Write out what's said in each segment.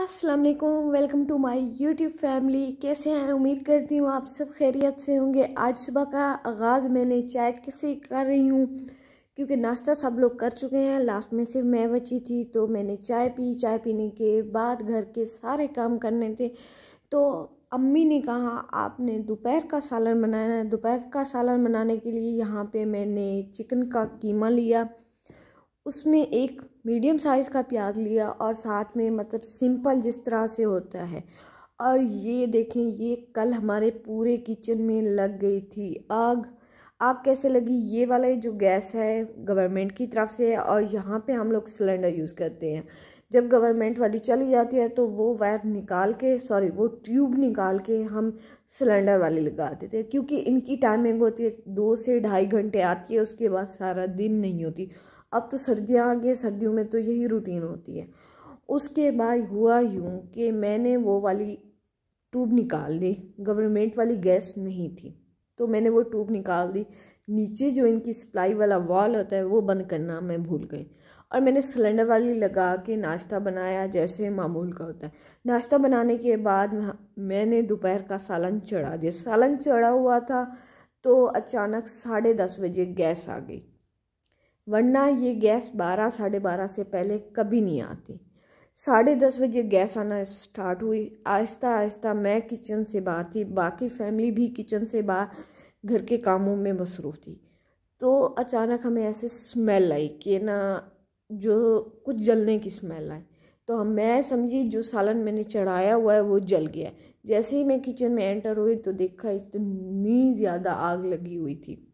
अस्सलाम वालेकुम welcome to my YouTube family कैसे हैं उम्मीद करती हूँ आप सब खैरियत से होंगे आज सुबह का आगाज़ मैंने चाय कैसे कर रही हूँ क्योंकि नाश्ता सब लोग कर चुके हैं लास्ट में सिर्फ मैं बची थी तो मैंने चाय पी चाय पीने के बाद घर के सारे काम करने थे तो अम्मी ने कहा आपने दोपहर का सालन बनाना है दोपहर का सालन बनाने के लिए यहाँ पर मैंने चिकन का कीमा लिया उसमें एक मीडियम साइज़ का प्याज लिया और साथ में मतलब सिंपल जिस तरह से होता है और ये देखें ये कल हमारे पूरे किचन में लग गई थी आग आग कैसे लगी ये वाला जो गैस है गवर्नमेंट की तरफ से है और यहाँ पे हम लोग सिलेंडर यूज़ करते हैं जब गवर्नमेंट वाली चली जाती है तो वो वायर निकाल के सॉरी वो ट्यूब निकाल के हम सिलेंडर वाली लगा देते हैं क्योंकि इनकी टाइमिंग होती है दो से ढाई घंटे आती है उसके बाद सारा दिन नहीं होती अब तो सर्दियाँ आ गई सर्दियों में तो यही रूटीन होती है उसके बाद हुआ यूँ कि मैंने वो वाली ट्यूब निकाल दी गवर्नमेंट वाली गैस नहीं थी तो मैंने वो ट्यूब निकाल दी नीचे जो इनकी सप्लाई वाला वॉल होता है वो बंद करना मैं भूल गई और मैंने सिलेंडर वाली लगा के नाश्ता बनाया जैसे मामूल का होता है नाश्ता बनाने के बाद मैंने दोपहर का सालन चढ़ा दिया सालन चढ़ा हुआ था तो अचानक साढ़े दस बजे गैस आ गई वरना ये गैस बारह साढ़े बारह से पहले कभी नहीं आती साढ़े दस बजे गैस आना स्टार्ट हुई आहिस्ता आहिस्ता मैं किचन से बाहर थी बाकी फैमिली भी किचन से बाहर घर के कामों में मसरूफ़ थी तो अचानक हमें ऐसे स्मेल आई कि ना जो कुछ जलने की स्मेल आई तो हम मैं समझी जो सालन मैंने चढ़ाया हुआ है वो जल गया जैसे ही मैं किचन में एंटर हुई तो देखा इतनी ज़्यादा आग लगी हुई थी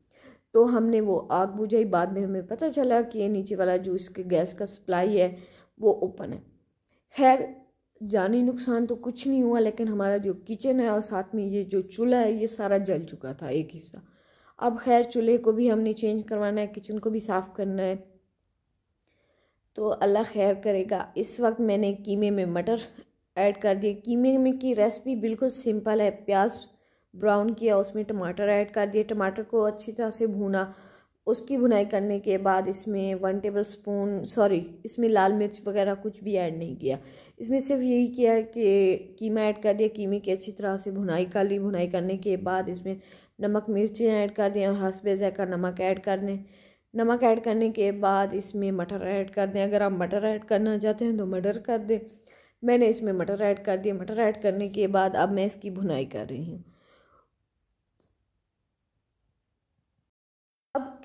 तो हमने वो आग बुझाई बाद में हमें पता चला कि ये नीचे वाला जो इसके गैस का सप्लाई है वो ओपन है खैर जानी नुकसान तो कुछ नहीं हुआ लेकिन हमारा जो किचन है और साथ में ये जो चूल्हा है ये सारा जल चुका था एक हिस्सा अब खैर चूल्हे को भी हमने चेंज करवाना है किचन को भी साफ़ करना है तो अल्लाह खैर करेगा इस वक्त मैंने कीमे में मटर ऐड कर दिए कीमे में की रेसिपी बिल्कुल सिंपल है प्याज ब्राउन किया उसमें टमाटर ऐड कर दिए टमाटर को अच्छी तरह से भूना उसकी भुनाई करने के बाद इसमें वन टेबल स्पून सॉरी इसमें लाल मिर्च वगैरह कुछ भी ऐड नहीं किया इसमें सिर्फ यही किया कि कीमा ऐड कर दिया कीमे की अच्छी तरह से भुनाई कर ली भुनाई करने के बाद इसमें नमक मिर्चें ऐड कर दें और हंसबे जैका नमक ऐड कर दें नमक ऐड करने के बाद इसमें मटर ऐड कर दें अगर आप मटर ऐड करना चाहते हैं तो मटर कर दें मैंने इसमें मटर ऐड कर दिया मटर ऐड करने के बाद अब मैं इसकी भुनाई कर रही हूँ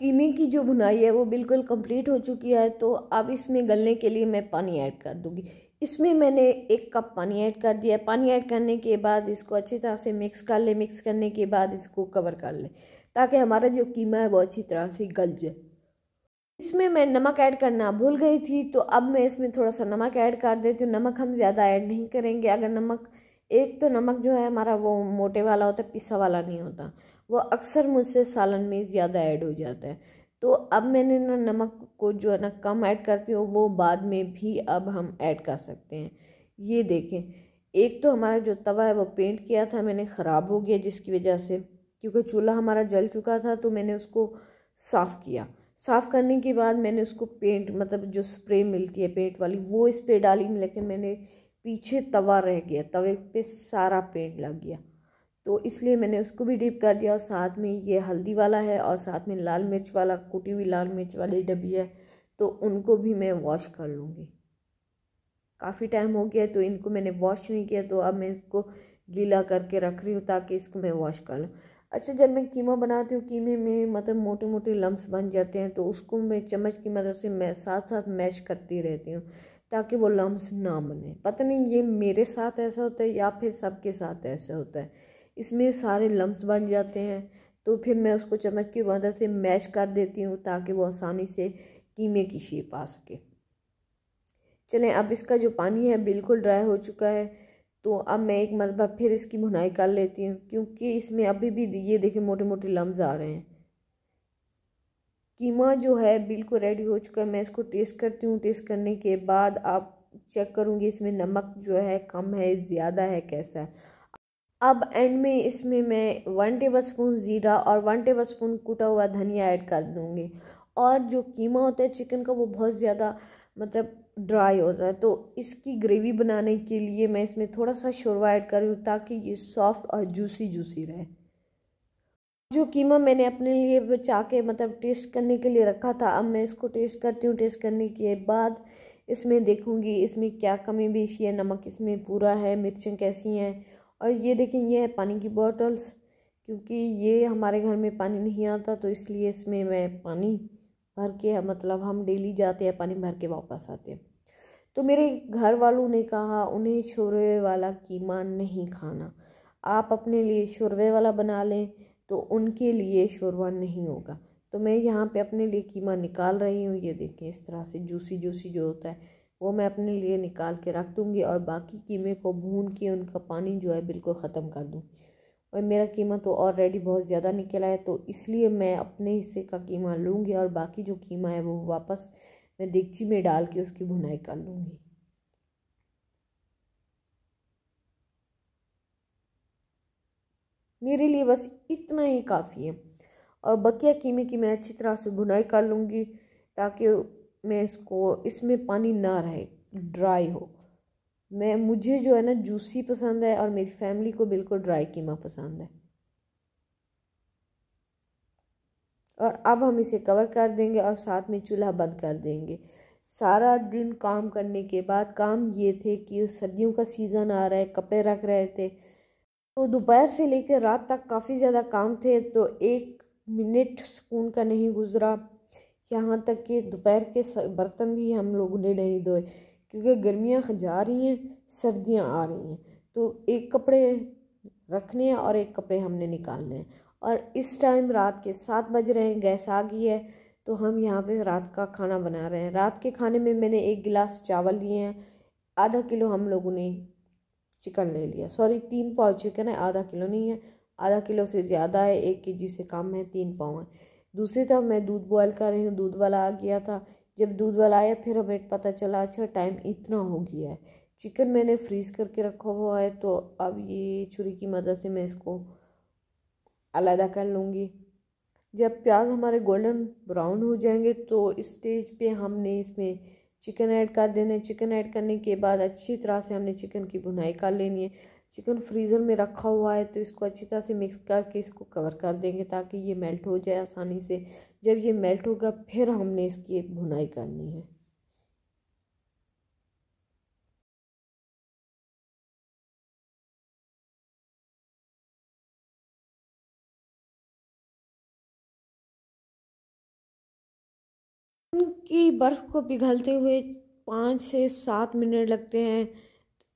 कीमे की जो बुनाई है वो बिल्कुल कंप्लीट हो चुकी है तो अब इसमें गलने के लिए मैं पानी ऐड कर दूँगी इसमें मैंने एक कप पानी ऐड कर दिया है पानी ऐड करने के बाद इसको अच्छी तरह से मिक्स कर लें मिक्स करने के बाद इसको कवर कर लें ताकि हमारा जो कीमा है वो अच्छी तरह से गल जाए इसमें मैं नमक ऐड करना भूल गई थी तो अब मैं इसमें थोड़ा सा नमक ऐड कर देती हूँ नमक हम ज़्यादा ऐड नहीं करेंगे अगर नमक एक तो नमक जो है हमारा वो मोटे वाला होता है पिसा वाला नहीं होता वो अक्सर मुझसे सालन में ज़्यादा ऐड हो जाता है तो अब मैंने ना नमक को जो है ना कम ऐड करती हूँ वो बाद में भी अब हम ऐड कर सकते हैं ये देखें एक तो हमारा जो तवा है वो पेंट किया था मैंने ख़राब हो गया जिसकी वजह से क्योंकि चूल्हा हमारा जल चुका था तो मैंने उसको साफ़ किया साफ़ करने के बाद मैंने उसको पेंट मतलब जो स्प्रे मिलती है पेंट वाली वो इस पर डाली लेकिन मैंने पीछे तवा रह गया तवे पे सारा पेड़ लग गया तो इसलिए मैंने उसको भी डिप कर दिया और साथ में ये हल्दी वाला है और साथ में लाल मिर्च वाला कुटी हुई लाल मिर्च वाली डब्बी है तो उनको भी मैं वॉश कर लूँगी काफ़ी टाइम हो गया तो इनको मैंने वॉश नहीं किया तो अब मैं इसको गीला करके रख रही हूँ ताकि इसको मैं वॉश कर लूँ अच्छा जब मैं कीमा बनाती हूँ कीमे में मतलब मोटे मोटे लम्ब बन जाते हैं तो उसको मैं चम्मच की मदद मतलब से मैं साथ साथ मैश करती रहती हूँ ताकि वो लम्स ना बने पता नहीं ये मेरे साथ ऐसा होता है या फिर सबके साथ ऐसा होता है इसमें सारे लम्स बन जाते हैं तो फिर मैं उसको चम्मच की मदद से मैश कर देती हूँ ताकि वो आसानी से कीमे की शेप आ सके चलें अब इसका जो पानी है बिल्कुल ड्राई हो चुका है तो अब मैं एक मरतबा फिर इसकी भुनाई कर लेती हूँ क्योंकि इसमें अभी भी ये देखें मोटे मोटे लम्स आ रहे हैं कीमा जो है बिल्कुल रेडी हो चुका है मैं इसको टेस्ट करती हूँ टेस्ट करने के बाद आप चेक करूँगी इसमें नमक जो है कम है ज़्यादा है कैसा है अब एंड में इसमें मैं वन टेबल स्पून ज़ीरा और वन टेबल स्पून कूटा हुआ धनिया ऐड कर दूँगी और जो कीमा होता है चिकन का वो बहुत ज़्यादा मतलब ड्राई होता है तो इसकी ग्रेवी बनाने के लिए मैं इसमें थोड़ा सा शोरबा ऐड कर रही हूँ ताकि ये सॉफ्ट और जूसी जूसी रहे जो कीमा मैंने अपने लिए बचा के मतलब टेस्ट करने के लिए रखा था अब मैं इसको टेस्ट करती हूँ टेस्ट करने के बाद इसमें देखूँगी इसमें क्या कमी बेशी है नमक इसमें पूरा है मिर्चें कैसी हैं और ये देखें ये है पानी की बॉटल्स क्योंकि ये हमारे घर में पानी नहीं आता तो इसलिए इसमें मैं पानी भर के मतलब हम डेली जाते हैं पानी भर के वापस आते हैं तो मेरे घर वालों ने कहा उन्हें शोरबे वाला कीमा नहीं खाना आप अपने लिए शोरबे वाला बना लें तो उनके लिए शोरबा नहीं होगा तो मैं यहाँ पे अपने लिए कीमा निकाल रही हूँ ये देखें इस तरह से जूसी जूसी जो होता है वो मैं अपने लिए निकाल के रख दूँगी और बाकी कीमे को भून के उनका पानी जो है बिल्कुल ख़त्म कर दूँ और मेरा कीमा तो ऑलरेडी बहुत ज़्यादा निकला है तो इसलिए मैं अपने हिस्से का कीमा लूँगी और बाकी जो कीमा है वो वापस मैं देगची में डाल के उसकी भुनाई कर लूँगी मेरे लिए बस इतना ही काफ़ी है और बकिया कीमे की मैं अच्छी तरह से बुनाई कर लूँगी ताकि मैं इसको इसमें पानी ना रहे ड्राई हो मैं मुझे जो है ना जूसी पसंद है और मेरी फैमिली को बिल्कुल ड्राई कीमा पसंद है और अब हम इसे कवर कर देंगे और साथ में चूल्हा बंद कर देंगे सारा दिन काम करने के बाद काम ये थे कि सर्दियों का सीज़न आ रहा है कपड़े रख रहे थे तो दोपहर से लेकर रात तक काफ़ी ज़्यादा काम थे तो एक मिनट सुकून का नहीं गुजरा यहाँ तक कि दोपहर के बर्तन भी हम लोगों ने नहीं धोए क्योंकि गर्मियाँ जा रही हैं सर्दियाँ आ रही हैं तो एक कपड़े रखने हैं और एक कपड़े हमने निकालने हैं और इस टाइम रात के सात बज रहे हैं गैस आ गई है तो हम यहाँ पे रात का खाना बना रहे हैं रात के खाने में मैंने एक गिलास चावल लिए हैं आधा किलो हम लोगों ने चिकन ले लिया सॉरी तीन पाव चिकन है आधा किलो नहीं है आधा किलो से ज़्यादा है एक के जी से कम है तीन पाव है दूसरी तरफ मैं दूध बॉयल कर रही हूँ दूध वाला आ गया था जब दूध वाला आया फिर हमें पता चला अच्छा टाइम इतना हो गया है चिकन मैंने फ्रीज़ करके रखा हुआ है तो अब ये छुरी की मदद से मैं इसको अलहदा कर लूँगी जब प्याज हमारे गोल्डन ब्राउन हो जाएंगे तो इस स्टेज पे हमने इसमें चिकन ऐड कर देना है चिकन ऐड करने के बाद अच्छी तरह से हमने चिकन की भुनाई कर लेनी है चिकन फ्रीज़र में रखा हुआ है तो इसको अच्छी तरह से मिक्स करके इसको कवर कर देंगे ताकि ये मेल्ट हो जाए आसानी से जब ये मेल्ट होगा फिर हमने इसकी भुनाई करनी है कि बर्फ़ को पिघलते हुए पाँच से सात मिनट लगते हैं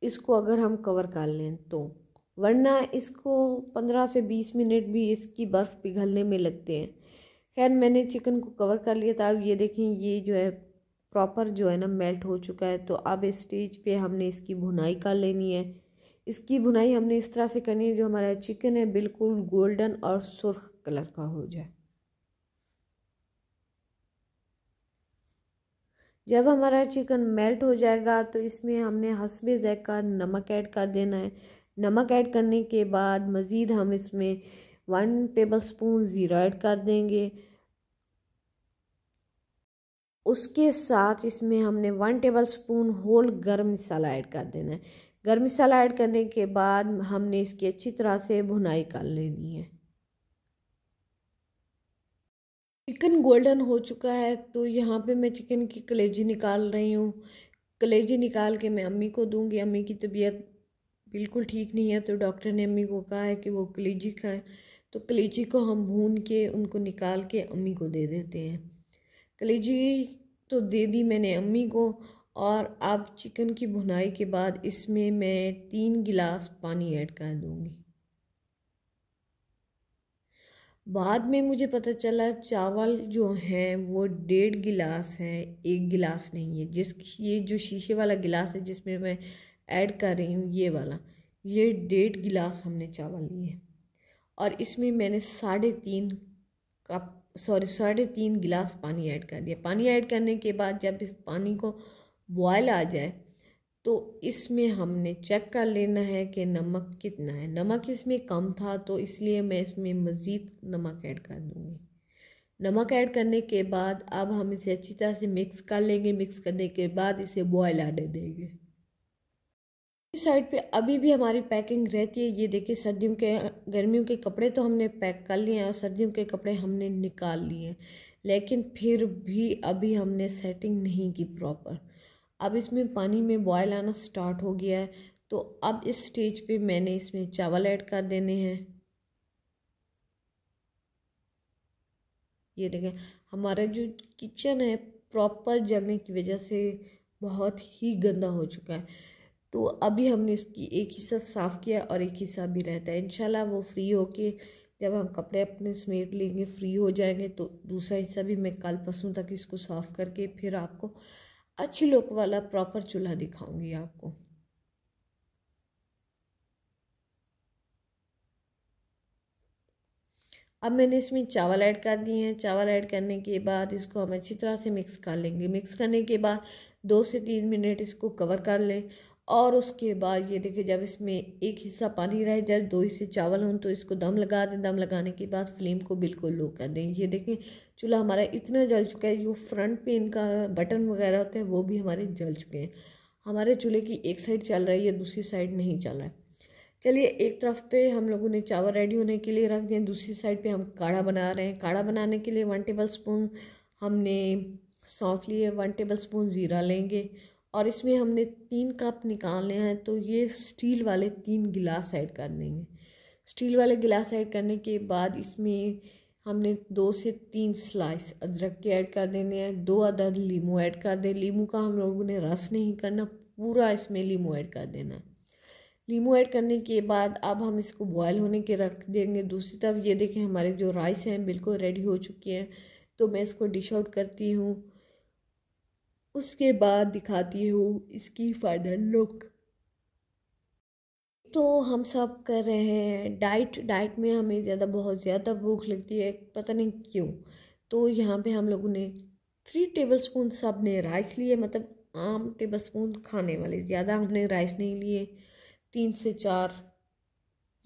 इसको अगर हम कवर कर लें तो वरना इसको पंद्रह से बीस मिनट भी इसकी बर्फ़ पिघलने में लगते हैं खैर मैंने चिकन को कवर कर लिया था अब ये देखें ये जो है प्रॉपर जो है ना मेल्ट हो चुका है तो अब इस स्टेज पे हमने इसकी भुनाई कर लेनी है इसकी भुनाई हमने इस तरह से करनी है जो हमारा चिकन है बिल्कुल गोल्डन और सुर्ख कलर का हो जाए जब हमारा चिकन मेल्ट हो जाएगा तो इसमें हमने हसब ज़ैक़ा नमक ऐड कर देना है नमक ऐड करने के बाद मज़ीद हम इसमें वन टेबल स्पून ज़ीरा ऐड कर देंगे उसके साथ इसमें हमने वन टेबल स्पून होल गर्म मसाला ऐड कर देना है गर्म मसाला ऐड करने के बाद हमने इसकी अच्छी तरह से भुनाई कर लेनी है चिकन गोल्डन हो चुका है तो यहाँ पे मैं चिकन की कलेजी निकाल रही हूँ कलेजी निकाल के मैं अम्मी को दूँगी अम्मी की तबीयत बिल्कुल ठीक नहीं है तो डॉक्टर ने अम्मी को कहा है कि वो कलेजी खाएं तो कलेजी को हम भून के उनको निकाल के अम्मी को दे देते हैं कलेजी तो दे दी मैंने अम्मी को और अब चिकन की भुनाई के बाद इसमें मैं तीन गिलास पानी ऐड कर दूँगी बाद में मुझे पता चला चावल जो हैं वो डेढ़ गिलास हैं एक गिलास नहीं है जिस ये जो शीशे वाला गिलास है जिसमें मैं ऐड कर रही हूँ ये वाला ये डेढ़ गिलास हमने चावल लिए और इसमें मैंने साढ़े तीन कप सॉरी साढ़े तीन गिलास पानी ऐड कर दिया पानी ऐड करने के बाद जब इस पानी को बॉयल आ जाए तो इसमें हमने चेक कर लेना है कि नमक कितना है नमक इसमें कम था तो इसलिए मैं इसमें मज़ीद नमक ऐड कर दूँगी नमक ऐड करने के बाद अब हम इसे अच्छी तरह से मिक्स कर लेंगे मिक्स करने के बाद इसे बॉयल आने देंगे इस साइड पे अभी भी हमारी पैकिंग रहती है ये देखिए सर्दियों के गर्मियों के कपड़े तो हमने पैक कर लिए हैं और सर्दियों के कपड़े हमने निकाल लिए हैं लेकिन फिर भी अभी हमने सेटिंग नहीं की प्रॉपर अब इसमें पानी में बॉयल आना स्टार्ट हो गया है तो अब इस स्टेज पे मैंने इसमें चावल ऐड कर देने हैं ये देखें हमारा जो किचन है प्रॉपर जलने की वजह से बहुत ही गंदा हो चुका है तो अभी हमने इसकी एक हिस्सा साफ़ किया और एक हिस्सा भी रहता है इंशाल्लाह वो फ्री हो के जब हम कपड़े अपने समेट लेंगे फ्री हो जाएंगे तो दूसरा हिस्सा भी मैं कल परसों तक इसको साफ़ करके फिर आपको अच्छी लुक वाला प्रॉपर चूल्हा दिखाऊंगी आपको अब मैंने इसमें चावल ऐड कर दिए हैं चावल ऐड करने के बाद इसको हम अच्छी तरह से मिक्स कर लेंगे मिक्स करने के बाद दो से तीन मिनट इसको कवर कर लें और उसके बाद ये देखिए जब इसमें एक हिस्सा पानी रहे जब दो हिस्से चावल हों तो इसको दम लगा दें दम लगाने के बाद फ्लेम को बिल्कुल लो कर दें ये देखें चूल्हा हमारा इतना जल चुका है जो फ्रंट पे इनका बटन वगैरह होता है वो भी हमारे जल चुके हैं हमारे चूल्हे की एक साइड चल रही है दूसरी साइड नहीं चल रहा है चलिए एक तरफ पे हम लोगों ने चावल रेडी होने के लिए रख दिए दूसरी साइड पे हम काढ़ा बना रहे हैं काढ़ा बनाने के लिए वन टेबल स्पून हमने सौंफ लिए वन टेबल स्पून ज़ीरा लेंगे और इसमें हमने तीन कप निकालने हैं तो ये स्टील वाले तीन गिलास ऐड कर देंगे स्टील वाले गिलास ऐड करने के बाद इसमें हमने दो से तीन स्लाइस अदरक के ऐड कर देने हैं दो अदर लीम ऐड कर दें लीम का हम लोगों ने रस नहीं करना पूरा इसमें लीम ऐड कर देना है लीमू ऐड करने के बाद अब हम इसको बॉयल होने के रख देंगे दूसरी तरफ ये देखें हमारे जो राइस हैं बिल्कुल रेडी हो चुके हैं तो मैं इसको डिश आउट करती हूँ उसके बाद दिखाती हूँ इसकी फाइनल लुक तो हम सब कर रहे हैं डाइट डाइट में हमें ज़्यादा बहुत ज़्यादा भूख लगती है पता नहीं क्यों तो यहाँ पे हम लोगों ने थ्री टेबल स्पून सब ने राइस लिए मतलब आम टेबल स्पून खाने वाले ज़्यादा हमने राइस नहीं लिए तीन से चार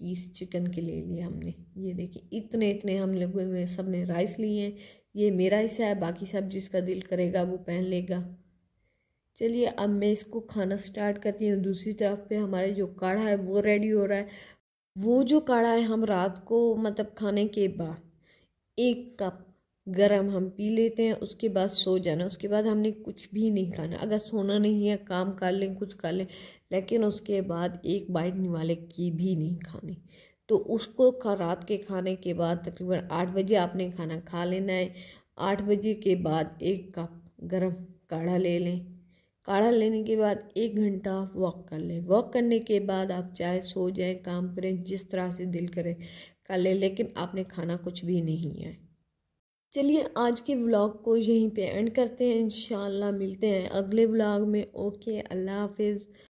पीस चिकन के ले लिए हमने ये देखिए इतने इतने हम लोगों ने सब ने राइस लिए हैं ये मेरा हिस्सा है बाकी सब जिसका दिल करेगा वो पहन लेगा चलिए अब मैं इसको खाना स्टार्ट करती हूँ दूसरी तरफ पे हमारा जो काढ़ा है वो रेडी हो रहा है वो जो काढ़ा है हम रात को मतलब खाने के बाद एक कप गरम हम पी लेते हैं उसके बाद सो जाना उसके बाद हमने कुछ भी नहीं खाना अगर सोना नहीं है काम कर लें कुछ कर लें लेकिन उसके बाद एक बाइट निवाले की भी नहीं खानी तो उसको रात के खाने के बाद तकरीबन आठ बजे आपने खाना खा लेना है आठ बजे के बाद एक कप गरम काढ़ा ले लें काढ़ा लेने के बाद एक घंटा आप वॉक कर लें वॉक करने के बाद आप चाहे सो जाएं काम करें जिस तरह से दिल करें कर लें लेकिन आपने खाना कुछ भी नहीं है चलिए आज के व्लॉग को यहीं पे एंड करते हैं इन मिलते हैं अगले व्लॉग में ओके अल्लाह हाफिज़